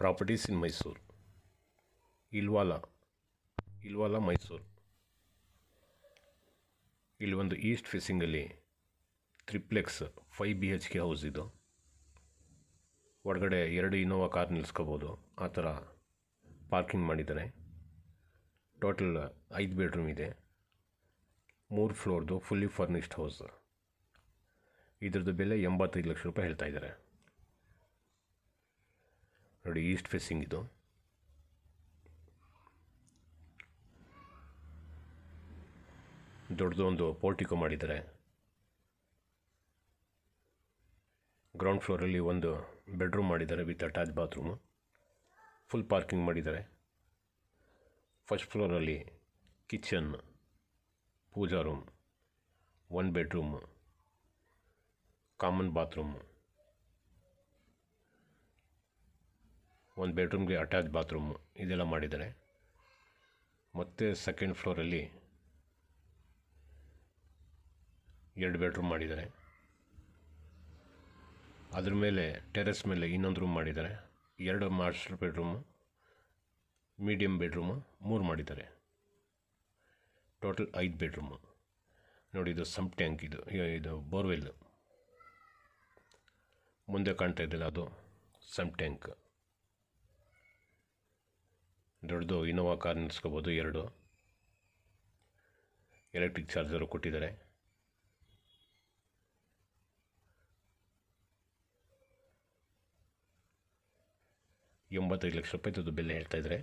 properties in Mysuru Ilwala Ilwala Mysuru ಇಲ್ಲಿ ಒಂದು east ಫೇಸಿಂಗಲ್ಲಿ triplex five B H K house ಇದು ಒಳಗಡೆ ಎರಡು ಇನೋವಾ ಕಾರ್ ನಿಲ್ಸ್ಕೋಬೋದು ಆ ಥರ ಪಾರ್ಕಿಂಗ್ ಮಾಡಿದ್ದಾರೆ ಟೋಟಲ್ ಐದು ಬೆಡ್ರೂಮ್ ಇದೆ ಮೂರು ಫ್ಲೋರ್ದು ಫುಲ್ಲಿ ಫರ್ನಿಶ್ಡ್ ಹೌಸ್ ಇದ್ರದ್ದು ಬೆಲೆ ಎಂಬತ್ತೈದು ಲಕ್ಷ ರೂಪಾಯಿ ಹೇಳ್ತಾ ಇದ್ದಾರೆ ನೋಡಿ ಈಸ್ಟ್ ಫೇಸಿಂಗ್ ಇದು ದೊಡ್ಡದೊಂದು ಪೋರ್ಟಿಕೋ ಮಾಡಿದ್ದಾರೆ ಗ್ರೌಂಡ್ ಫ್ಲೋರಲ್ಲಿ ಒಂದು ಬೆಡ್ರೂಮ್ ಮಾಡಿದ್ದಾರೆ with attach bathroom full parking ಮಾಡಿದ್ದಾರೆ ಫಸ್ಟ್ ಫ್ಲೋರಲ್ಲಿ kitchen pooja room one bedroom common bathroom ಒಂದು ಬೆಡ್ರೂಮ್ಗೆ ಅಟ್ಯಾಚ್ ಬಾತ್ರೂಮು ಇದೆಲ್ಲ ಮಾಡಿದ್ದಾರೆ ಮತ್ತು ಸೆಕೆಂಡ್ ಫ್ಲೋರಲ್ಲಿ ಎರಡು ಬೆಡ್ರೂಮ್ ಮಾಡಿದ್ದಾರೆ ಅದ್ರ ಮೇಲೆ ಟೆರೆಸ್ ಮೇಲೆ ಇನ್ನೊಂದು ರೂಮ್ ಮಾಡಿದ್ದಾರೆ ಎರಡು ಮಾಸ್ಟರ್ ಬೆಡ್ರೂಮು ಮೀಡಿಯಮ್ ಬೆಡ್ರೂಮು ಮೂರು ಮಾಡಿದ್ದಾರೆ ಟೋಟಲ್ ಐದು ಬೆಡ್ರೂಮು ನೋಡಿ ಇದು ಸಮ್ ಟ್ಯಾಂಕ್ ಇದು ಇದು ಬೋರ್ವೆಲ್ ಮುಂದೆ ಕಾಣ್ತಾ ಇದ್ದಿಲ್ಲ ಅದು ಸಮ್ ಟ್ಯಾಂಕ್ ದೊಡ್ಡದು ಇನೋವಾ ಕಾರ್ ನಿಲ್ಸ್ಕೋಬೋದು ಎರಡು ಎಲೆಕ್ಟ್ರಿಕ್ ಚಾರ್ಜರು ಕೊಟ್ಟಿದ್ದಾರೆ ಎಂಬತ್ತೈದು ಲಕ್ಷ ರೂಪಾಯಿ ತದ್ದು ಬೆಲೆ ಹೇಳ್ತಾ ಇದ್ದಾರೆ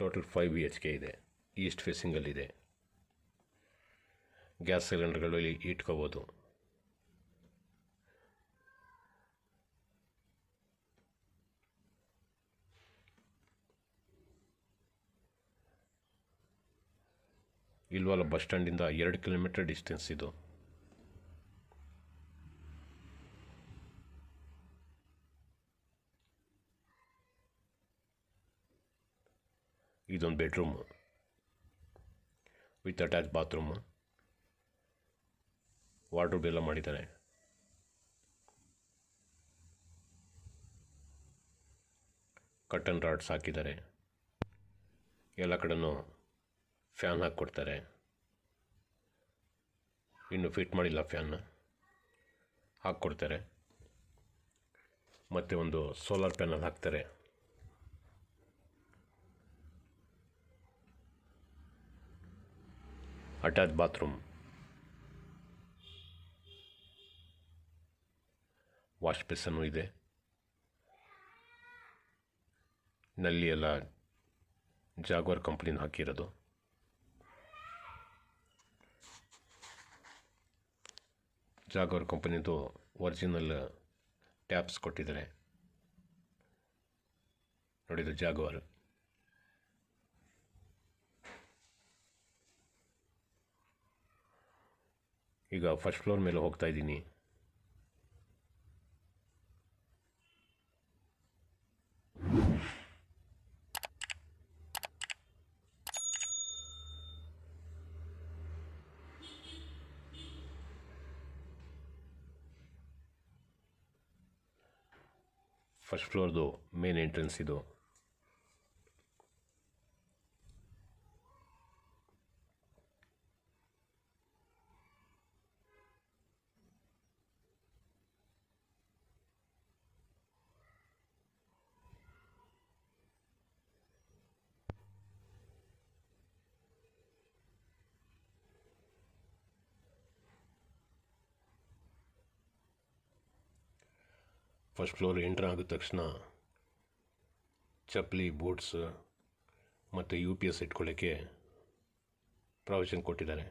total five B H K ಇದೆ ಈಸ್ಟ್ ಫೇಸಿಂಗಲ್ಲಿದೆ ಗ್ಯಾಸ್ ಸಿಲಿಂಡರ್ಗಳು ಇಲ್ಲಿ ಇಟ್ಕೋಬೋದು ಇಲ್ವಾಲ ಬಸ್ ಸ್ಟ್ಯಾಂಡಿಂದ ಎರಡು ಕಿಲೋಮೀಟರ್ ಡಿಸ್ಟೆನ್ಸ್ ಇದು ಇದೊಂದು bedroom with attach bathroom wardrobe ಎಲ್ಲ ಮಾಡಿದ್ದಾರೆ ಕಟನ್ ರಾಡ್ಸ್ ಹಾಕಿದ್ದಾರೆ ಎಲ್ಲ ಕಡೆನೂ ಫ್ಯಾನ್ ಹಾಕ್ಕೊಡ್ತಾರೆ ಇನ್ನು ಫಿಟ್ ಮಾಡಿಲ್ಲ ಫ್ಯಾನ್ನ ಹಾಕ್ಕೊಡ್ತಾರೆ ಮತ್ತು ಒಂದು ಸೋಲಾರ್ ಪ್ಯಾನಲ್ ಹಾಕ್ತಾರೆ ಅಟ್ಯಾಚ್ ಬಾತ್ರೂಮ್ ವಾಶ್ ಬೇಸನ್ನು ಇದೆ ನಲ್ಲಿ ಎಲ್ಲ ಜಾಗ್ವರ್ ಕಂಪ್ನಿನ ಹಾಕಿರೋದು ಜಾಗ್ವಾರ್ ಕಂಪನಿದು ಒರಿಜಿನಲ್ ಟ್ಯಾಪ್ಸ್ ಕೊಟ್ಟಿದ್ದಾರೆ ನೋಡಿದ್ದು ಜಾಗ್ವಾರ್ ಈಗ ಫಸ್ಟ್ ಫ್ಲೋರ್ ಮೇಲೆ ಹೋಗ್ತಾ ಇದ್ದೀನಿ फर्स्ट फ्लोर दो मेन एंट्रेंस ही दो ಫಸ್ಟ್ ಫ್ಲೋರ್ ಆದ ತಕ್ಷಣ ಚಪ್ಪಲಿ ಬೂಟ್ಸ್ ಮತ್ತು ಯು ಪಿ ಎಸ್ ಇಟ್ಕೊಳ್ಳೋಕ್ಕೆ ಪ್ರಾವಿಷನ್ ಕೊಟ್ಟಿದ್ದಾರೆ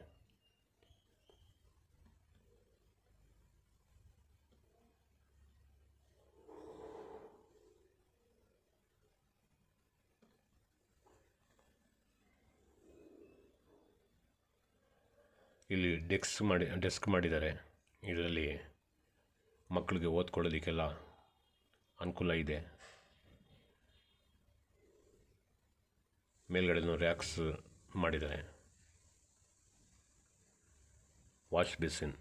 ಇಲ್ಲಿ ಡೆಸ್ಕ್ ಮಾಡಿ ಡೆಸ್ಕ್ ಮಾಡಿದ್ದಾರೆ ಇದರಲ್ಲಿ ಮಕ್ಕಳಿಗೆ ಓದ್ಕೊಳ್ಳೋದಕ್ಕೆಲ್ಲ ಅನುಕೂಲ ಇದೆ ಮೇಲ್ಗಡೆನೂ ರ್ಯಾಕ್ಸ್ ಮಾಡಿದ್ದಾರೆ ವಾಶ್ ಬೇಸಿನ್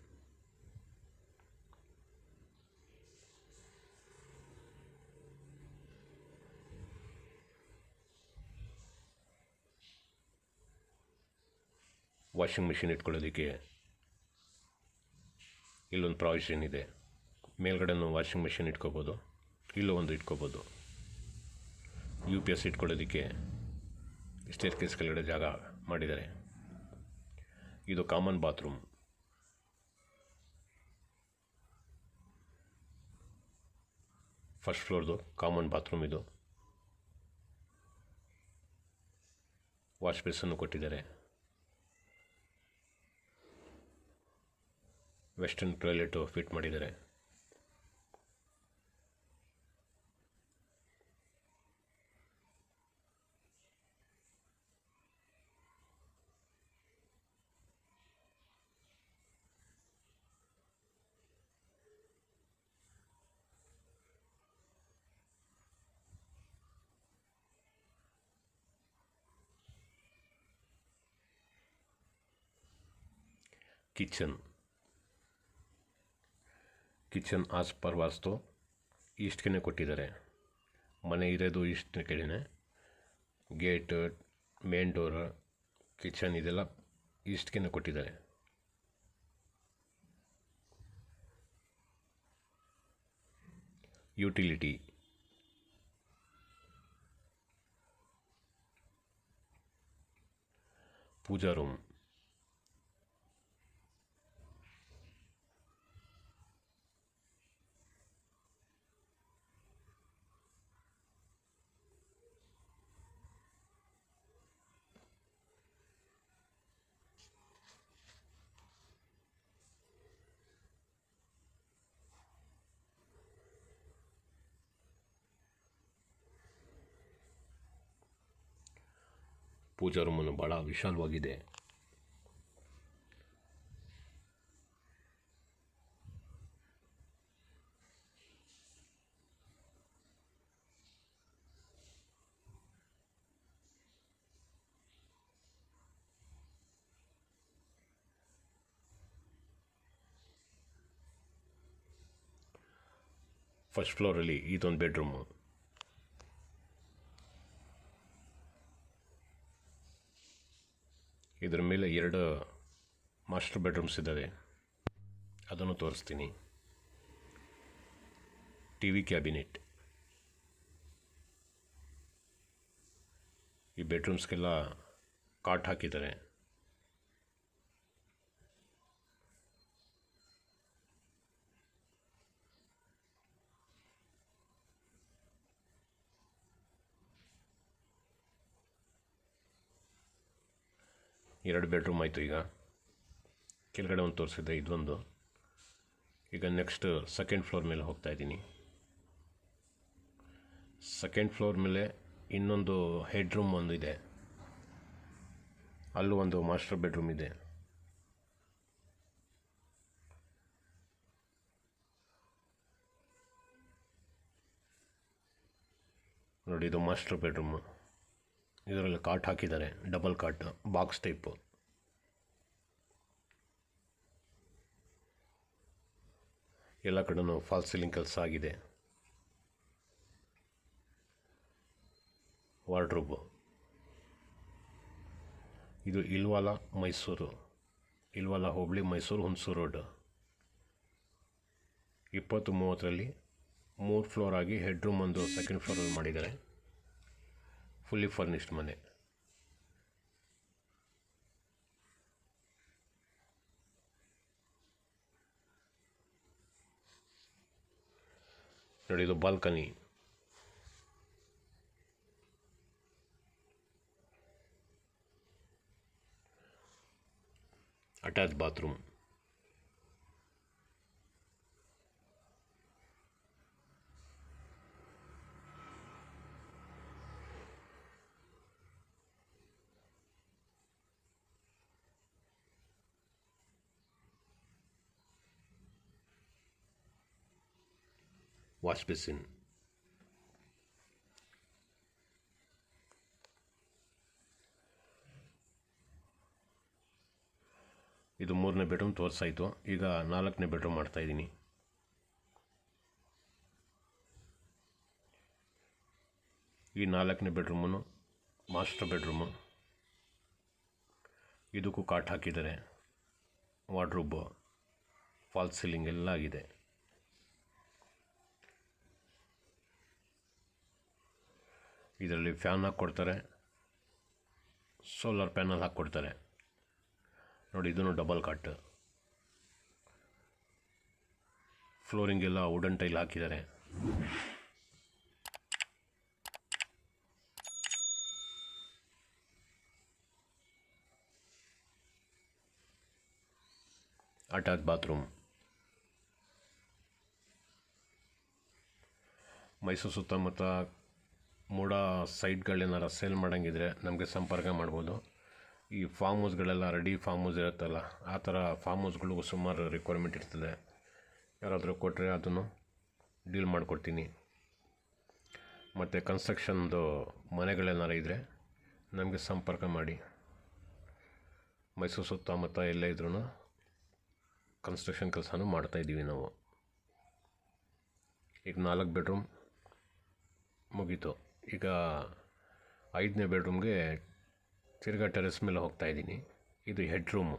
ವಾಷಿಂಗ್ ಮಿಷಿನ್ ಇಟ್ಕೊಳ್ಳೋದಕ್ಕೆ ಇಲ್ಲೊಂದು ಪ್ರಾವಿಷನ್ ಇದೆ ಮೇಲ್ಗಡೆನೂ ವಾಷಿಂಗ್ ಮಿಷಿನ್ ಇಟ್ಕೋಬೋದು ಇಲ್ಲೋ ಒಂದು ಇಟ್ಕೋಬೋದು ಯು ಪಿ ಎಸ್ ಇಟ್ಕೊಳ್ಳೋದಕ್ಕೆ ಸ್ಟೇರ್ ಕೇಸ್ ಕೆಳಗಡೆ ಜಾಗ ಮಾಡಿದ್ದಾರೆ ಇದು ಕಾಮನ್ ಬಾತ್ರೂಮ್ ಫಸ್ಟ್ ಫ್ಲೋರ್ದು ಕಾಮನ್ ಬಾತ್ರೂಮ್ ಇದು ವಾಶ್ ಬೇಸನ್ನು ಕೊಟ್ಟಿದ್ದಾರೆ ವೆಸ್ಟರ್ನ್ ಟಾಯ್ಲೆಟು ಫಿಟ್ ಮಾಡಿದ್ದಾರೆ kitchen kitchen as per vastu east ಕೊಟ್ಟಿದ್ದಾರೆ ಮನೆ ಇರೋದು ಈಸ್ಟ್ ಕಡೆನೇ ಗೇಟ್ ಮೇನ್ ಡೋರ್ ಕಿಚನ್ ಇದೆಲ್ಲ ಈಸ್ಟ್ ಕೊಟ್ಟಿದ್ದಾರೆ ಯುಟಿಲಿಟಿ ಪೂಜಾ ರೂಮ್ ಪೂಜಾ ರೂಮನ್ನು ಭಾಳ ವಿಶಾಲವಾಗಿದೆ ಫಸ್ಟ್ ಫ್ಲೋರಲ್ಲಿ ಇದೊಂದು ಬೆಡ್ರೂಮು ಇದರ ಮೇಲೆ ಎರಡು ಮಾಸ್ಟರ್ ಬೆಡ್ರೂಮ್ಸ್ ಇದ್ದಾವೆ ಅದನ್ನು ತೋರಿಸ್ತೀನಿ ಟಿ ವಿ ಕ್ಯಾಬಿನೆಟ್ ಈ ಬೆಡ್ರೂಮ್ಸ್ಗೆಲ್ಲ ಕಾಟ್ ಹಾಕಿದ್ದಾರೆ ಎರಡು ಬೆಡ್ರೂಮ್ ಆಯಿತು ಈಗ ಕೆಳಗಡೆ ಒಂದು ತೋರಿಸಿದ್ದೆ ಇದೊಂದು ಈಗ ನೆಕ್ಸ್ಟ್ ಸೆಕೆಂಡ್ ಫ್ಲೋರ್ ಮೇಲೆ ಹೋಗ್ತಾ ಇದ್ದೀನಿ ಸೆಕೆಂಡ್ ಫ್ಲೋರ್ ಮೇಲೆ ಇನ್ನೊಂದು ಹೆಡ್ ರೂಮ್ ಒಂದು ಇದೆ ಅಲ್ಲೂ ಒಂದು ಮಾಸ್ಟರ್ ಬೆಡ್ರೂಮ್ ಇದೆ ನೋಡಿ ಇದು ಮಾಸ್ಟರ್ ಬೆಡ್ರೂಮು ಇದರಲ್ಲಿ ಕಾಟ್ ಹಾಕಿದ್ದಾರೆ ಡಬಲ್ ಕಾಟ್ ಬಾಕ್ಸ್ ಟೈಪು ಎಲ್ಲ ಕಡೆನೂ ಫಾಲ್ಸ್ ಸೀಲಿಂಗ್ ಕೆಲಸ ಆಗಿದೆ ವಾರ್ಡ್ರೂಬು ಇದು ಇಲ್ವಾಲ ಮೈಸೂರು ಇಲ್ವಾಲ ಹೋಬಳಿ ಮೈಸೂರು ಹುಣಸೂರು ರೋಡ್ ಇಪ್ಪತ್ತು ಮೂವತ್ತರಲ್ಲಿ ಮೂರು ಫ್ಲೋರ್ ಆಗಿ ಹೆಡ್ ರೂಮ್ ಒಂದು ಸೆಕೆಂಡ್ ಫ್ಲೋರಲ್ಲಿ ಮಾಡಿದ್ದಾರೆ फुली फर्निश्ड मने ನೋಡಿದು balcony attach bathroom wash basin ಇದು ಮೂರನೇ ಬೆಡ್ರೂಮ್ ತೋರಿಸಾಯಿತು ಈಗ ನಾಲ್ಕನೇ ಬೆಡ್ರೂಮ್ ಮಾಡ್ತಾಯಿದ್ದೀನಿ ಈ ನಾಲ್ಕನೇ ಬೆಡ್ರೂಮು ಮಾಸ್ಟರ್ ಬೆಡ್ರೂಮು ಇದಕ್ಕೂ ಕಾಟ್ ಹಾಕಿದ್ದಾರೆ ವಾರ್ಡ್ರೂಬು ಫಾಲ್ಸ್ ಸೀಲಿಂಗ್ ಎಲ್ಲ ಆಗಿದೆ ಇದರಲ್ಲಿ ಫ್ಯಾನ್ ಹಾಕ್ಕೊಡ್ತಾರೆ ಸೋಲಾರ್ ಪ್ಯಾನಲ್ ಹಾಕ್ಕೊಡ್ತಾರೆ ನೋಡಿ ಇದನ್ನು ಡಬಲ್ ಫ್ಲೋರಿಂಗ್ ಎಲ್ಲ ವುಡನ್ ಟೈಲ್ ಹಾಕಿದ್ದಾರೆ ಅಟ್ಯಾಚ್ ಬಾತ್ರೂಮ್ ಮೈಸೂರು ಸುತ್ತಮುತ್ತ ಮೋಡ ಸೈಟ್ಗಳೇನಾರ ಸೇಲ್ ಮಾಡೋಂಗಿದ್ರೆ ನಮಗೆ ಸಂಪರ್ಕ ಮಾಡ್ಬೋದು ಈ ಫಾರ್ಮ್ ಹೌಸ್ಗಳೆಲ್ಲ ರೆಡಿ ಫಾರ್ಮ್ ಹೌಸ್ ಇರುತ್ತಲ್ಲ ಆ ಥರ ಫಾರ್ಮ್ ಹೌಸ್ಗಳಿಗೂ ಸುಮಾರು ರಿಕ್ವೈರ್ಮೆಂಟ್ ಇರ್ತದೆ ಯಾರಾದರೂ ಕೊಟ್ಟರೆ ಅದನ್ನು ಡೀಲ್ ಮಾಡಿಕೊಡ್ತೀನಿ ಮತ್ತು ಕನ್ಸ್ಟ್ರಕ್ಷನ್ದು ಮನೆಗಳೇನಾರ ಇದ್ದರೆ ನಮಗೆ ಸಂಪರ್ಕ ಮಾಡಿ ಮೈಸೂರು ಸುತ್ತಮುತ್ತ ಎಲ್ಲೇ ಇದ್ರೂ ಕನ್ಸ್ಟ್ರಕ್ಷನ್ ಕೆಲಸನೂ ಮಾಡ್ತಾಯಿದ್ದೀವಿ ನಾವು ಈಗ ನಾಲ್ಕು ಬೆಡ್ರೂಮ್ ಮುಗೀತು ಈಗ ಐದನೇ ಬೆಡ್ರೂಮ್ಗೆ ತಿರ್ಗಾ ಟೆರೆಸ್ ಮೇಲೆ ಹೋಗ್ತಾ ಇದ್ದೀನಿ ಇದು ಹೆಡ್ ರೂಮು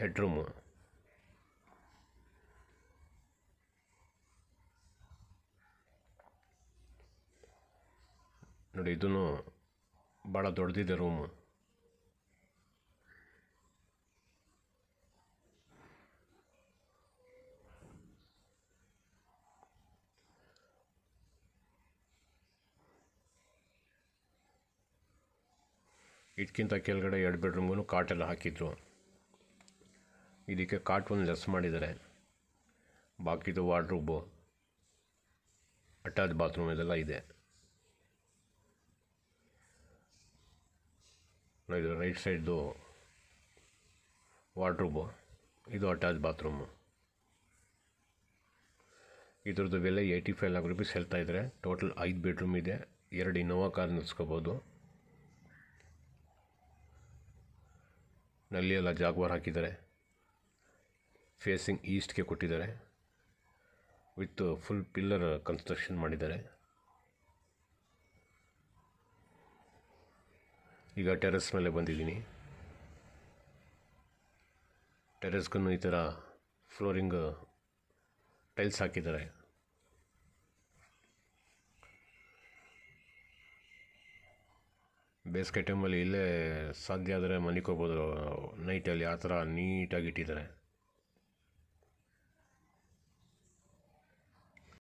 ಹೆಡ್ ನೋಡಿ ಇದೂ ಭಾಳ ದೊಡ್ಡದಿದೆ ರೂಮು ಇದಕ್ಕಿಂತ ಕೆಳಗಡೆ ಎರಡು ಬೆಡ್ರೂಮ್ಗೂ ಕಾಟೆಲ್ಲ ಹಾಕಿದ್ರು ಇದಕ್ಕೆ ಕಾಟ್ ಒಂದು ಲೆಸ್ ಮಾಡಿದ್ದಾರೆ ಬಾಕಿದು ವಾರ್ಡ್ರೂಬು ಅಟ್ಯಾಚ್ ಬಾತ್ರೂಮ್ ಇದೆಲ್ಲ ಇದೆ ಇದು ರೈಟ್ ಸೈಡ್ದು ವಾರ್ಡ್ರೂಬು ಇದು ಅಟ್ಯಾಚ್ ಬಾತ್ರೂಮು ಇದ್ರದ್ದು ಬೆಲೆ ಏಯ್ಟಿ ಫೈವ್ ಲ್ಯಾಕ್ ರುಪೀಸ್ ಹೇಳ್ತಾಯಿದ್ರೆ ಟೋಟಲ್ ಐದು ಬೆಡ್ರೂಮ್ ಇದೆ ಎರಡು ಇನ್ನೋವಾ ಕಾರ್ ನಿಲ್ಸ್ಕೋಬೋದು ನಲ್ಲಿ ಎಲ್ಲ ಜಾಗ್ವಾರ್ ಹಾಕಿದ್ದಾರೆ ಫೇಸಿಂಗ್ ಈಸ್ಟ್ಗೆ ಕೊಟ್ಟಿದ್ದಾರೆ ವಿತ್ ಫುಲ್ ಪಿಲ್ಲರ್ ಕನ್ಸ್ಟ್ರಕ್ಷನ್ ಮಾಡಿದ್ದಾರೆ ಈಗ ಟೆರೆಸ್ ಮೇಲೆ ಬಂದಿದ್ದೀನಿ ಟೆರೆಸ್ಗೂ ಈ ಥರ ಫ್ಲೋರಿಂಗ್ ಟೈಲ್ಸ್ ಹಾಕಿದ್ದಾರೆ ಬೇಸಿಗೆ ಟೈಮಲ್ಲಿ ಇಲ್ಲೇ ಸಾಧ್ಯ ಆದರೆ ಮಲಿಕೋಬೋದು ನೈಟಲ್ಲಿ ಆ ಥರ ನೀಟಾಗಿ ಇಟ್ಟಿದ್ದಾರೆ